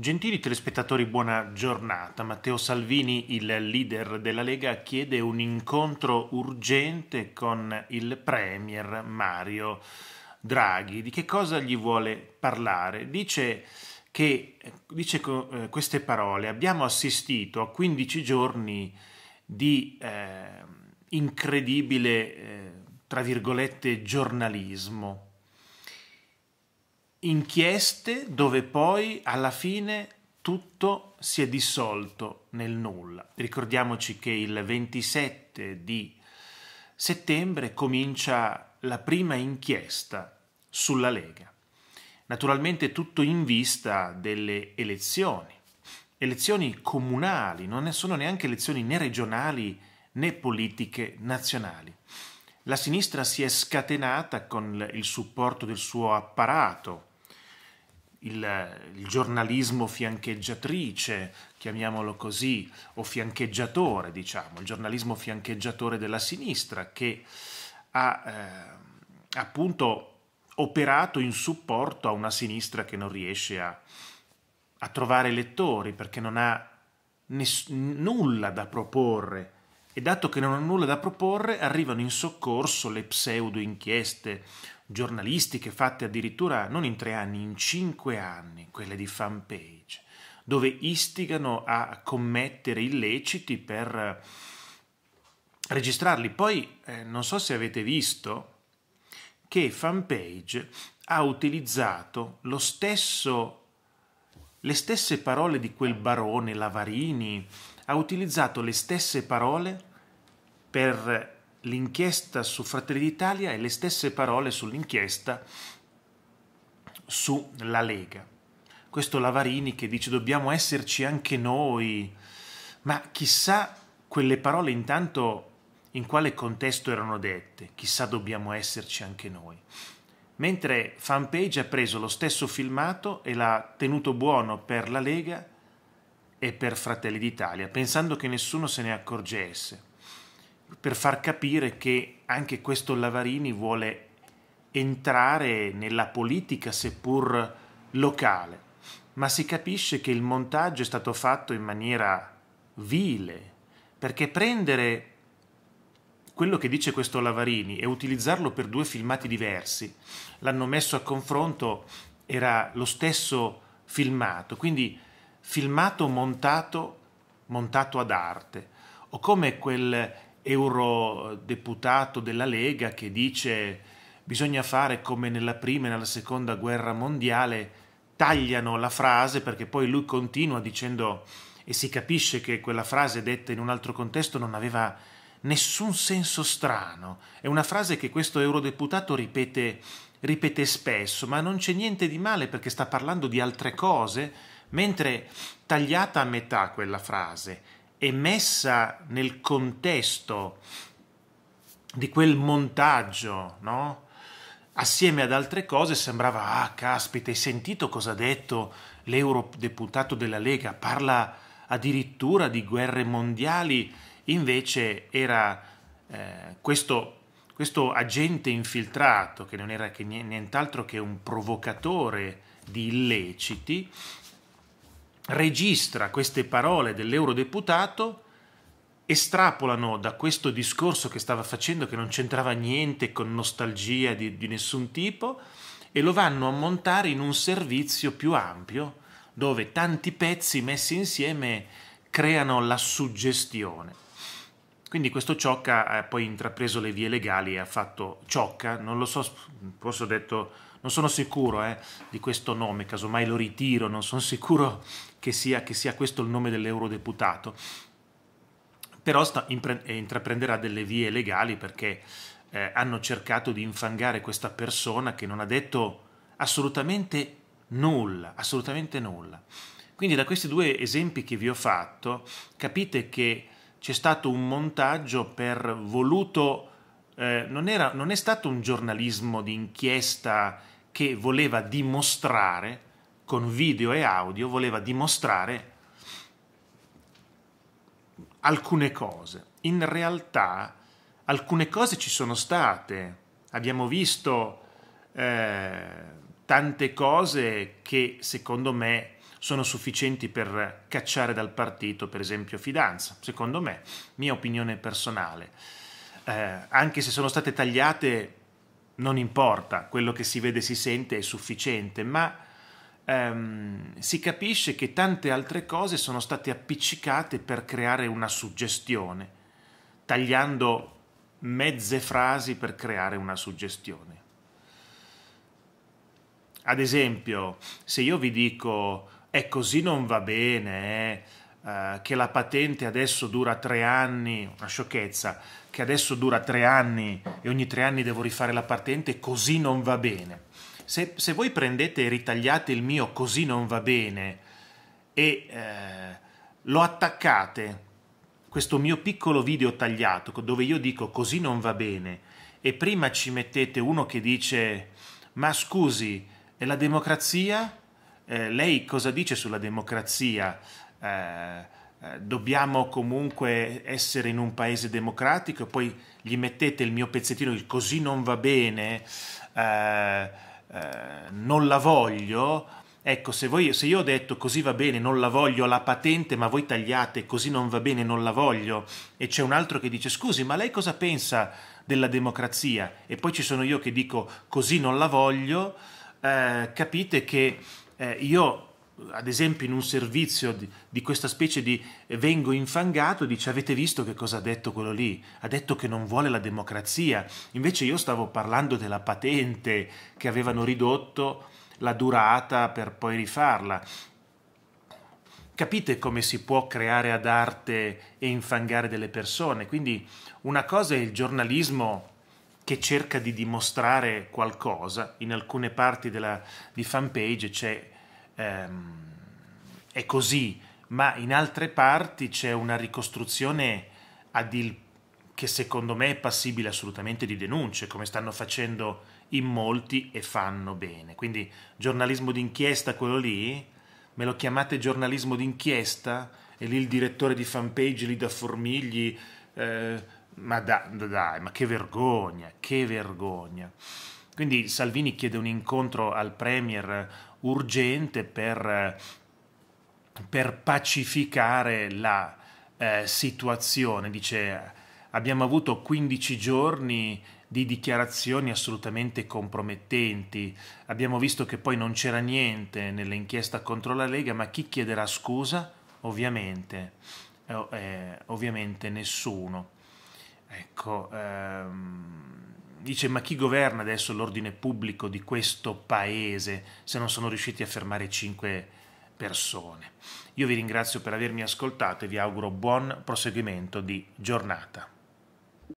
Gentili telespettatori, buona giornata. Matteo Salvini, il leader della Lega, chiede un incontro urgente con il Premier Mario Draghi. Di che cosa gli vuole parlare? Dice che dice eh, queste parole: Abbiamo assistito a 15 giorni di eh, incredibile, eh, tra virgolette, giornalismo inchieste dove poi alla fine tutto si è dissolto nel nulla. Ricordiamoci che il 27 di settembre comincia la prima inchiesta sulla Lega. Naturalmente tutto in vista delle elezioni, elezioni comunali, non sono neanche elezioni né regionali né politiche nazionali. La sinistra si è scatenata con il supporto del suo apparato il, il, giornalismo fiancheggiatrice, chiamiamolo così, o fiancheggiatore, diciamo, il giornalismo fiancheggiatore della sinistra che ha eh, appunto operato in supporto a una sinistra che non riesce a, a trovare lettori perché non ha nulla da proporre. E dato che non ha nulla da proporre, arrivano in soccorso le pseudo inchieste giornalistiche fatte addirittura non in tre anni, in cinque anni, quelle di fanpage, dove istigano a commettere illeciti per eh, registrarli. Poi eh, non so se avete visto che fanpage ha utilizzato lo stesso, le stesse parole di quel barone Lavarini, ha utilizzato le stesse parole per l'inchiesta su Fratelli d'Italia e le stesse parole sull'inchiesta sulla Lega. Questo Lavarini che dice dobbiamo esserci anche noi, ma chissà quelle parole intanto in quale contesto erano dette, chissà dobbiamo esserci anche noi. Mentre Fanpage ha preso lo stesso filmato e l'ha tenuto buono per la Lega e per Fratelli d'Italia, pensando che nessuno se ne accorgesse per far capire che anche questo Lavarini vuole entrare nella politica seppur locale, ma si capisce che il montaggio è stato fatto in maniera vile, perché prendere quello che dice questo Lavarini e utilizzarlo per due filmati diversi, l'hanno messo a confronto, era lo stesso filmato, quindi filmato montato, montato ad arte, o come quel eurodeputato della Lega che dice bisogna fare come nella prima e nella seconda guerra mondiale, tagliano la frase perché poi lui continua dicendo e si capisce che quella frase detta in un altro contesto non aveva nessun senso strano. È una frase che questo eurodeputato ripete, ripete spesso, ma non c'è niente di male perché sta parlando di altre cose, mentre tagliata a metà quella frase e messa nel contesto di quel montaggio, no? assieme ad altre cose sembrava, ah caspita, hai sentito cosa ha detto l'eurodeputato della Lega? Parla addirittura di guerre mondiali, invece era eh, questo, questo, agente infiltrato, che non era che nient'altro che un provocatore di illeciti, registra queste parole dell'eurodeputato, estrapolano da questo discorso che stava facendo, che non c'entrava niente con nostalgia di, di nessun tipo, e lo vanno a montare in un servizio più ampio, dove tanti pezzi messi insieme creano la suggestione. Quindi questo Ciocca ha poi intrapreso le vie legali e ha fatto Ciocca, non lo so, forse ho detto, non sono sicuro eh, di questo nome, casomai lo ritiro, non sono sicuro che sia, che sia questo il nome dell'eurodeputato, però sta, impre, eh, intraprenderà delle vie legali perché eh, hanno cercato di infangare questa persona che non ha detto assolutamente nulla, assolutamente nulla. Quindi da questi due esempi che vi ho fatto capite che c'è stato un montaggio per voluto, eh, non, era, non è stato un giornalismo di inchiesta che voleva dimostrare, con video e audio voleva dimostrare alcune cose. In realtà alcune cose ci sono state, abbiamo visto eh, tante cose che secondo me sono sufficienti per cacciare dal partito, per esempio Fidanza, secondo me, mia opinione personale. Eh, anche se sono state tagliate, non importa, quello che si vede e si sente è sufficiente, ma ehm, si capisce che tante altre cose sono state appiccicate per creare una suggestione, tagliando mezze frasi per creare una suggestione. Ad esempio, se io vi dico è così non va bene, eh, eh che la patente adesso dura tre anni, una sciocchezza, che adesso dura tre anni e ogni tre anni devo rifare la patente, così non va bene se, se, voi prendete e ritagliate il mio così non va bene e eh, lo attaccate, questo mio piccolo video tagliato dove io dico così non va bene e prima ci mettete uno che dice ma scusi, è la democrazia? Eh, lei cosa dice sulla democrazia? Eh, eh dobbiamo comunque essere in un paese democratico e poi gli mettete il mio pezzettino di così non va bene eh, eh, non la voglio, ecco, se, voi, se io ho detto così va bene, non la voglio la patente, ma voi tagliate così non va bene, non la voglio, e c'è un altro che dice scusi, ma lei cosa pensa della democrazia? E poi ci sono io che dico così non la voglio, eh, capite che eh, io ad esempio in un servizio di, di, questa specie di eh, vengo infangato, dice avete visto che cosa ha detto quello lì? Ha detto che non vuole la democrazia. Invece io stavo parlando della patente che avevano ridotto la durata per poi rifarla. Capite come si può creare ad arte e infangare delle persone? Quindi una cosa è il giornalismo che cerca di dimostrare qualcosa, in alcune parti della, di fanpage c'è ehm, è così, ma in altre parti c'è una ricostruzione ad il che secondo me è passibile assolutamente di denunce, come stanno facendo in molti e fanno bene. Quindi giornalismo d'inchiesta quello lì, me lo chiamate giornalismo d'inchiesta e lì il direttore di fanpage lì da formigli, eh, ma da, da, dai, ma che vergogna, che vergogna. Quindi Salvini chiede un incontro al Premier urgente per, per pacificare la eh, situazione. Dice abbiamo avuto 15 giorni di dichiarazioni assolutamente compromettenti. Abbiamo visto che poi non c'era niente nell'inchiesta contro la Lega, ma chi chiederà scusa? Ovviamente, eh, eh ovviamente nessuno. Ecco, ehm dice ma chi governa adesso l'ordine pubblico di questo paese se non sono riusciti a fermare cinque persone? Io vi ringrazio per avermi ascoltato e vi auguro buon proseguimento di giornata.